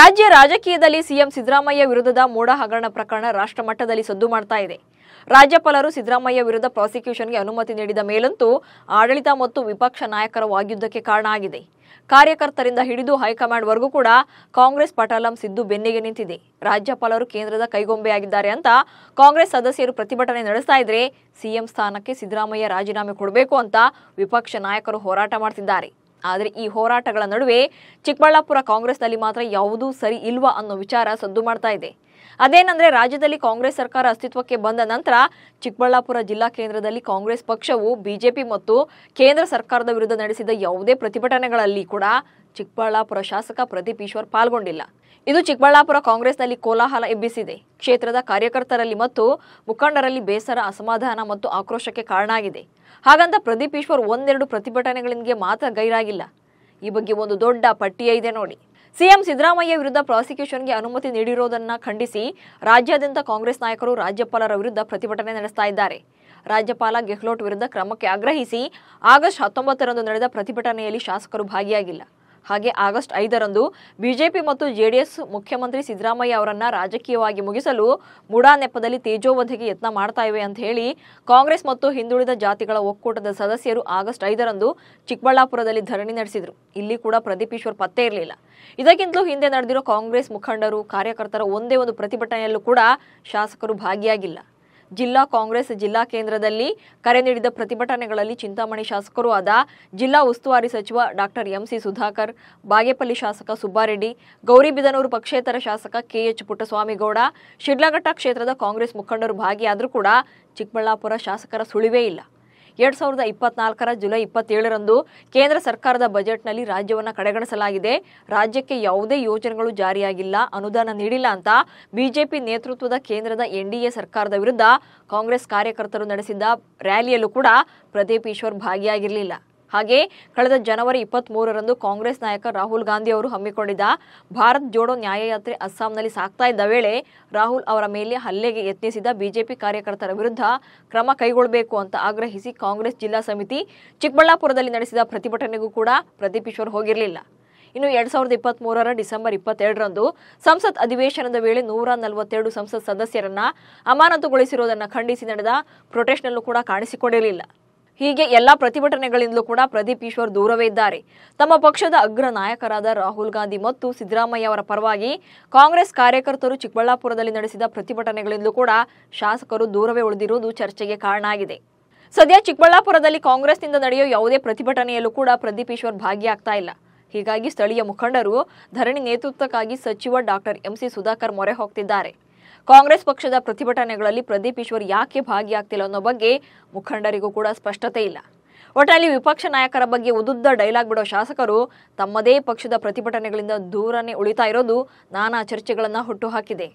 ರಾಜ್ಯ ರಾಜಕೀಯದಲ್ಲಿ ಸಿಎಂ ಸಿದ್ದರಾಮಯ್ಯ ವಿರುದ್ಧದ ಮೋಡ ಹಗರಣ ಪ್ರಕರಣ ರಾಷ್ಟ್ರ ಮಟ್ಟದಲ್ಲಿ ಸದ್ದು ಮಾಡ್ತಾ ಇದೆ ರಾಜ್ಯಪಾಲರು ಸಿದ್ದರಾಮಯ್ಯ ವಿರುದ್ಧ ಪ್ರಾಸಿಕ್ಯೂಷನ್ಗೆ ಅನುಮತಿ ನೀಡಿದ ಮೇಲಂತೂ ಆಡಳಿತ ಮತ್ತು ವಿಪಕ್ಷ ನಾಯಕರ ವಾಗ್ಯುದ್ಧಕ್ಕೆ ಕಾರಣ ಆಗಿದೆ ಕಾರ್ಯಕರ್ತರಿಂದ ಹಿಡಿದು ಹೈಕಮಾಂಡ್ವರೆಗೂ ಕೂಡ ಕಾಂಗ್ರೆಸ್ ಪಟಾಲಂ ಸಿದ್ದು ಬೆನ್ನಿಗೆ ನಿಂತಿದೆ ರಾಜ್ಯಪಾಲರು ಕೇಂದ್ರದ ಕೈಗೊಂಬೆಯಾಗಿದ್ದಾರೆ ಅಂತ ಕಾಂಗ್ರೆಸ್ ಸದಸ್ಯರು ಪ್ರತಿಭಟನೆ ನಡೆಸ್ತಾ ಇದ್ರೆ ಸಿಎಂ ಸ್ಥಾನಕ್ಕೆ ಸಿದ್ದರಾಮಯ್ಯ ರಾಜೀನಾಮೆ ಕೊಡಬೇಕು ಅಂತ ವಿಪಕ್ಷ ನಾಯಕರು ಹೋರಾಟ ಮಾಡ್ತಿದ್ದಾರೆ ಆದರೆ ಈ ಹೋರಾಟಗಳ ನಡುವೆ ಚಿಕ್ಕಬಳ್ಳಾಪುರ ಕಾಂಗ್ರೆಸ್ನಲ್ಲಿ ಮಾತ್ರ ಯಾವುದೂ ಸರಿ ಇಲ್ವಾ ಅನ್ನೋ ವಿಚಾರ ಸದ್ದು ಮಾಡ್ತಾ ಇದೆ ಅದೇನಂದ್ರೆ ರಾಜ್ಯದಲ್ಲಿ ಕಾಂಗ್ರೆಸ್ ಸರ್ಕಾರ ಅಸ್ತಿತ್ವಕ್ಕೆ ಬಂದ ನಂತರ ಚಿಕ್ಕಬಳ್ಳಾಪುರ ಜಿಲ್ಲಾ ಕೇಂದ್ರದಲ್ಲಿ ಕಾಂಗ್ರೆಸ್ ಪಕ್ಷವು ಬಿಜೆಪಿ ಮತ್ತು ಕೇಂದ್ರ ಸರ್ಕಾರದ ವಿರುದ್ಧ ನಡೆಸಿದ ಯಾವುದೇ ಪ್ರತಿಭಟನೆಗಳಲ್ಲಿ ಕೂಡ ಚಿಕ್ಕಬಳ್ಳಾಪುರ ಶಾಸಕ ಪ್ರದೀಪ್ ಈಶ್ವರ್ ಪಾಲ್ಗೊಂಡಿಲ್ಲ ಇದು ಚಿಕ್ಕಬಳ್ಳಾಪುರ ಕಾಂಗ್ರೆಸ್ನಲ್ಲಿ ಕೋಲಾಹಲ ಎಬ್ಬಿಸಿದೆ ಕ್ಷೇತ್ರದ ಕಾರ್ಯಕರ್ತರಲ್ಲಿ ಮತ್ತು ಮುಖಂಡರಲ್ಲಿ ಬೇಸರ ಅಸಮಾಧಾನ ಮತ್ತು ಆಕ್ರೋಶಕ್ಕೆ ಕಾರಣ ಆಗಿದೆ ಹಾಗಂತ ಪ್ರದೀಪ್ ಈಶ್ವರ್ ಒಂದೆರಡು ಪ್ರತಿಭಟನೆಗಳಿಗೆ ಮಾತ್ರ ಗೈರಾಗಿಲ್ಲ ಈ ಬಗ್ಗೆ ಒಂದು ದೊಡ್ಡ ಪಟ್ಟಿಯೇ ಇದೆ ನೋಡಿ ಸಿಎಂ ಸಿದ್ದರಾಮಯ್ಯ ವಿರುದ್ಧ ಪ್ರಾಸಿಕ್ಯೂಷನ್ಗೆ ಅನುಮತಿ ನೀಡಿರೋದನ್ನು ಖಂಡಿಸಿ ರಾಜ್ಯಾದ್ಯಂತ ಕಾಂಗ್ರೆಸ್ ನಾಯಕರು ರಾಜ್ಯಪಾಲರ ವಿರುದ್ಧ ಪ್ರತಿಭಟನೆ ನಡೆಸ್ತಾ ಇದ್ದಾರೆ ರಾಜ್ಯಪಾಲ ಗೆಹ್ಲೋಟ್ ವಿರುದ್ಧ ಕ್ರಮಕ್ಕೆ ಆಗ್ರಹಿಸಿ ಆಗಸ್ಟ್ ಹತ್ತೊಂಬತ್ತರಂದು ನಡೆದ ಪ್ರತಿಭಟನೆಯಲ್ಲಿ ಶಾಸಕರು ಭಾಗಿಯಾಗಿಲ್ಲ ಹಾಗೆ ಆಗಸ್ಟ್ ಐದರಂದು ಬಿಜೆಪಿ ಮತ್ತು ಜೆಡಿಎಸ್ ಮುಖ್ಯಮಂತ್ರಿ ಸಿದ್ದರಾಮಯ್ಯ ಅವರನ್ನ ರಾಜಕೀಯವಾಗಿ ಮುಗಿಸಲು ಮುಡಾ ನೆಪದಲ್ಲಿ ತೇಜೋವಧೆಗೆ ಯತ್ನ ಮಾಡ್ತಾ ಇವೆ ಅಂತ ಹೇಳಿ ಕಾಂಗ್ರೆಸ್ ಮತ್ತು ಹಿಂದುಳಿದ ಜಾತಿಗಳ ಒಕ್ಕೂಟದ ಸದಸ್ಯರು ಆಗಸ್ಟ್ ಐದರಂದು ಚಿಕ್ಕಬಳ್ಳಾಪುರದಲ್ಲಿ ಧರಣಿ ನಡೆಸಿದರು ಇಲ್ಲಿ ಕೂಡ ಪ್ರದೀಪ್ ಈಶ್ವರ್ ಪತ್ತೆ ಇರಲಿಲ್ಲ ಇದಕ್ಕಿಂತಲೂ ಹಿಂದೆ ನಡೆದಿರೋ ಕಾಂಗ್ರೆಸ್ ಮುಖಂಡರು ಕಾರ್ಯಕರ್ತರ ಒಂದೇ ಒಂದು ಪ್ರತಿಭಟನೆಯಲ್ಲೂ ಕೂಡ ಶಾಸಕರು ಭಾಗಿಯಾಗಿಲ್ಲ ಜಿಲ್ಲಾ ಕಾಂಗ್ರೆಸ್ ಜಿಲ್ಲಾ ಕೇಂದ್ರದಲ್ಲಿ ಕರೆ ನೀಡಿದ ಪ್ರತಿಭಟನೆಗಳಲ್ಲಿ ಚಿಂತಾಮಣಿ ಶಾಸಕರು ಆದ ಜಿಲ್ಲಾ ಉಸ್ತುವಾರಿ ಸಚಿವ ಡಾಕ್ಟರ್ ಎಂಸಿ ಸುಧಾಕರ್ ಬಾಗೇಪಲ್ಲಿ ಶಾಸಕ ಸುಬ್ಬಾರೆಡ್ಡಿ ಗೌರಿಬಿದನೂರು ಪಕ್ಷೇತರ ಶಾಸಕ ಕೆಎಚ್ ಪುಟ್ಟಸ್ವಾಮಿಗೌಡ ಶಿಡ್ಲಘಟ್ಟ ಕ್ಷೇತ್ರದ ಕಾಂಗ್ರೆಸ್ ಮುಖಂಡರು ಭಾಗಿಯಾದರೂ ಕೂಡ ಚಿಕ್ಕಬಳ್ಳಾಪುರ ಶಾಸಕರ ಸುಳಿವೇ ಇಲ್ಲ ಎರಡ್ ಸಾವಿರದ ಇಪ್ಪತ್ನಾಲ್ಕರ ಜುಲೈ ಇಪ್ಪತ್ತೇಳರಂದು ಕೇಂದ್ರ ಸರ್ಕಾರದ ಬಜೆಟ್ನಲ್ಲಿ ರಾಜ್ಯವನ್ನು ಕಡೆಗಣಿಸಲಾಗಿದೆ ರಾಜ್ಯಕ್ಕೆ ಯಾವುದೇ ಯೋಜನೆಗಳು ಜಾರಿಯಾಗಿಲ್ಲ ಅನುದಾನ ನೀಡಿಲ್ಲ ಅಂತ ಬಿಜೆಪಿ ನೇತೃತ್ವದ ಕೇಂದ್ರದ ಎನ್ಡಿಎ ಸರ್ಕಾರದ ವಿರುದ್ಧ ಕಾಂಗ್ರೆಸ್ ಕಾರ್ಯಕರ್ತರು ನಡೆಸಿದ್ದ ರ್ಯಾಲಿಯಲ್ಲೂ ಕೂಡ ಪ್ರದೀಪ್ ಈಶ್ವರ್ ಭಾಗಿಯಾಗಿರಲಿಲ್ಲ ಹಾಗೆ ಕಳೆದ ಜನವರಿ ಇಪ್ಪತ್ತ್ ಮೂರರಂದು ಕಾಂಗ್ರೆಸ್ ನಾಯಕ ರಾಹುಲ್ ಗಾಂಧಿ ಅವರು ಹಮ್ಮಿಕೊಂಡಿದ್ದ ಭಾರತ್ ಜೋಡೋ ನ್ಯಾಯಯಾತ್ರೆ ಅಸ್ಸಾಂನಲ್ಲಿ ಸಾಕ್ತಾ ಇದ್ದ ವೇಳೆ ರಾಹುಲ್ ಅವರ ಮೇಲೆ ಹಲ್ಲೆಗೆ ಯತ್ನಿಸಿದ ಬಿಜೆಪಿ ಕಾರ್ಯಕರ್ತರ ವಿರುದ್ಧ ಕ್ರಮ ಕೈಗೊಳ್ಳಬೇಕು ಅಂತ ಆಗ್ರಹಿಸಿ ಕಾಂಗ್ರೆಸ್ ಜಿಲ್ಲಾ ಸಮಿತಿ ಚಿಕ್ಕಬಳ್ಳಾಪುರದಲ್ಲಿ ನಡೆಸಿದ ಪ್ರತಿಭಟನೆಗೂ ಕೂಡ ಪ್ರದೀಪ್ ಹೋಗಿರಲಿಲ್ಲ ಇನ್ನು ಎರಡ್ ಸಾವಿರದ ಇಪ್ಪತ್ತ್ ಮೂರರ ಡಿಸೆಂಬರ್ ಇಪ್ಪತ್ತೆರಡರಂದು ಸಂಸತ್ ಅಧಿವೇಶನದ ವೇಳೆ ನೂರ ನಲವತ್ತೆರಡು ಸಂಸತ್ ಸದಸ್ಯರನ್ನ ಅಮಾನತುಗೊಳಿಸಿರುವುದನ್ನು ಖಂಡಿಸಿ ನಡೆದ ಪ್ರೊಟೆಸ್ಟ್ನಲ್ಲೂ ಕೂಡ ಕಾಣಿಸಿಕೊಂಡಿರಲಿಲ್ಲ ಹೀಗೆ ಎಲ್ಲ ಪ್ರತಿಭಟನೆಗಳಿಂದಲೂ ಕೂಡ ಪ್ರದೀಪ್ ಈಶ್ವರ್ ದೂರವೇ ಇದ್ದಾರೆ ತಮ್ಮ ಪಕ್ಷದ ಅಗ್ರ ನಾಯಕರಾದ ರಾಹುಲ್ ಗಾಂಧಿ ಮತ್ತು ಸಿದ್ದರಾಮಯ್ಯ ಅವರ ಪರವಾಗಿ ಕಾಂಗ್ರೆಸ್ ಕಾರ್ಯಕರ್ತರು ಚಿಕ್ಕಬಳ್ಳಾಪುರದಲ್ಲಿ ನಡೆಸಿದ ಪ್ರತಿಭಟನೆಗಳಿಂದಲೂ ಕೂಡ ಶಾಸಕರು ದೂರವೇ ಉಳಿದಿರುವುದು ಚರ್ಚೆಗೆ ಕಾರಣ ಆಗಿದೆ ಸದ್ಯ ಚಿಕ್ಕಬಳ್ಳಾಪುರದಲ್ಲಿ ಕಾಂಗ್ರೆಸ್ನಿಂದ ನಡೆಯುವ ಯಾವುದೇ ಪ್ರತಿಭಟನೆಯಲ್ಲೂ ಕೂಡ ಪ್ರದೀಪ್ ಈಶ್ವರ್ ಭಾಗಿಯಾಗ್ತಾ ಇಲ್ಲ ಹೀಗಾಗಿ ಸ್ಥಳೀಯ ಮುಖಂಡರು ಧರಣಿ ನೇತೃತ್ವಕ್ಕಾಗಿ ಸಚಿವ ಡಾಕ್ಟರ್ ಎಂಸಿ ಸುಧಾಕರ್ ಮೊರೆ ಹೋಗ್ತಿದ್ದಾರೆ ಕಾಂಗ್ರೆಸ್ ಪಕ್ಷದ ಪ್ರತಿಭಟನೆಗಳಲ್ಲಿ ಪ್ರದೀಪ್ ಈಶ್ವರ್ ಯಾಕೆ ಭಾಗಿಯಾಗ್ತಿಲ್ಲ ಅನ್ನೋ ಬಗ್ಗೆ ಮುಖಂಡರಿಗೂ ಕೂಡ ಸ್ಪಷ್ಟತೆ ಇಲ್ಲ ಒಟ್ಟಲ್ಲಿ ವಿಪಕ್ಷ ನಾಯಕರ ಬಗ್ಗೆ ಉದುದ್ದ ಡೈಲಾಗ್ ಬಿಡೋ ಶಾಸಕರು ತಮ್ಮದೇ ಪಕ್ಷದ ಪ್ರತಿಭಟನೆಗಳಿಂದ ದೂರನೇ ಉಳಿತಾ ಇರೋದು ನಾನಾ ಚರ್ಚೆಗಳನ್ನು ಹುಟ್ಟುಹಾಕಿದೆ